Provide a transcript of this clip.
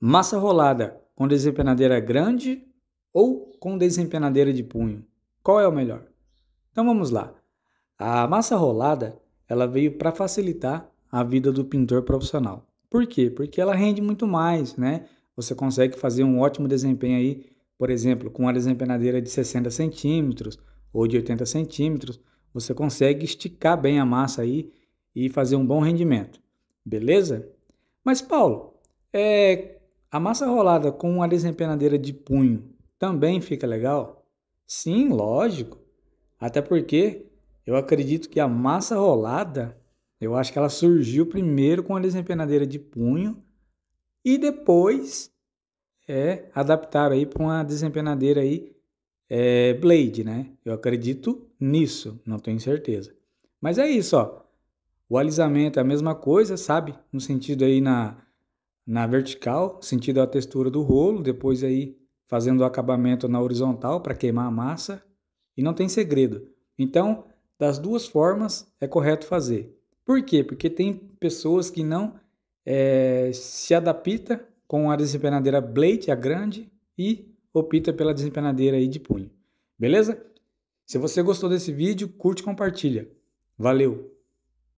Massa rolada com desempenadeira grande ou com desempenadeira de punho? Qual é o melhor? Então vamos lá. A massa rolada, ela veio para facilitar a vida do pintor profissional. Por quê? Porque ela rende muito mais, né? Você consegue fazer um ótimo desempenho aí, por exemplo, com uma desempenadeira de 60 centímetros ou de 80 centímetros, você consegue esticar bem a massa aí e fazer um bom rendimento. Beleza? Mas Paulo, é, a massa rolada com uma desempenadeira de punho também fica legal? Sim, lógico. Até porque eu acredito que a massa rolada, eu acho que ela surgiu primeiro com a desempenadeira de punho e depois é adaptar aí para uma desempenadeira aí é, blade, né? Eu acredito nisso, não tenho certeza. Mas é isso, ó. O alisamento é a mesma coisa, sabe? No sentido aí na na vertical, sentido a textura do rolo, depois aí fazendo o acabamento na horizontal para queimar a massa e não tem segredo. Então, das duas formas é correto fazer. Por quê? Porque tem pessoas que não é, se adaptam com a desempenadeira blade, a grande, e opta pela desempenadeira aí de punho. Beleza? Se você gostou desse vídeo, curte e compartilha. Valeu!